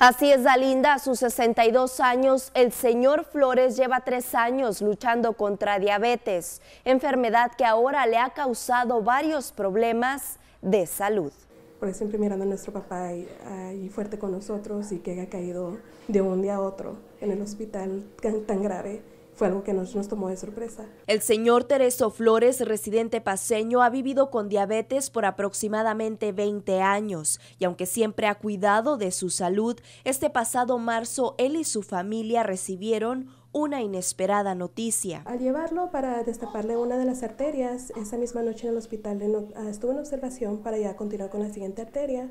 Así es, Dalinda, a sus 62 años, el señor Flores lleva tres años luchando contra diabetes, enfermedad que ahora le ha causado varios problemas de salud. Por siempre mirando a nuestro papá ahí, fuerte con nosotros y que haya caído de un día a otro en el hospital tan grave fue algo que nos, nos, tomó de sorpresa. El señor Tereso Flores, residente paseño, ha vivido con diabetes por aproximadamente 20 años y aunque siempre ha cuidado de su salud, este pasado marzo él y su familia recibieron una inesperada noticia. Al llevarlo para destaparle una de las arterias, esa misma noche en el hospital ah, estuvo en observación para ya continuar con la siguiente arteria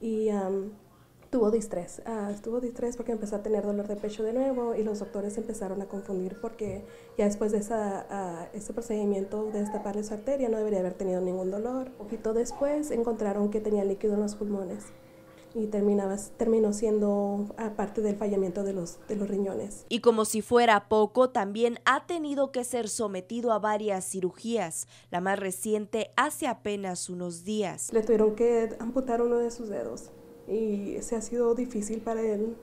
y Tuvo distrés, ah, tuvo distrés porque empezó a tener dolor de pecho de nuevo y los doctores empezaron a confundir porque ya después de esa, ah, ese procedimiento de destaparle su arteria no debería haber tenido ningún dolor. Un poquito después encontraron que tenía líquido en los pulmones y terminaba, terminó siendo ah, parte del fallamiento de los, de los riñones. Y como si fuera poco, también ha tenido que ser sometido a varias cirugías, la más reciente hace apenas unos días. Le tuvieron que amputar uno de sus dedos y se ha sido difícil para él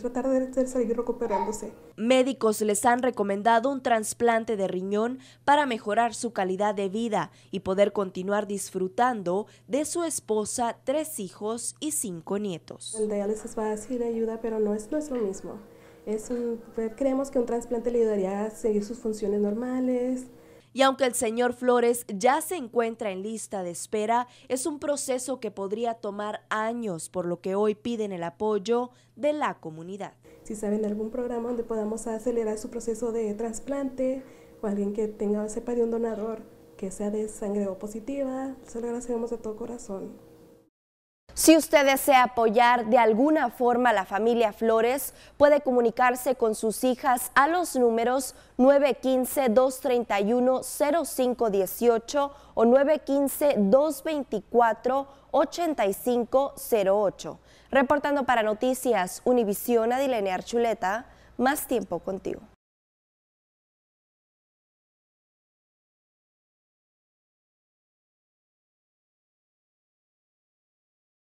tratar de, seguir recuperándose. Médicos les han recomendado un trasplante de riñón para mejorar su calidad de vida y poder continuar disfrutando de su esposa, tres hijos y cinco nietos. El diálisis a decir ayuda, pero no es, no es lo mismo. Es creemos que un trasplante le ayudaría a seguir sus funciones normales, y aunque el señor Flores ya se encuentra en lista de espera, es un proceso que podría tomar años, por lo que hoy piden el apoyo de la comunidad. Si saben algún programa donde podamos acelerar su proceso de trasplante o alguien que tenga sepa de un donador que sea de sangre o positiva, se lo agradecemos de todo corazón. Si usted desea apoyar de alguna forma a la familia Flores, puede comunicarse con sus hijas a los números 915-231-0518 o 915-224-8508. Reportando para Noticias Univisión Adilene Archuleta, más tiempo contigo.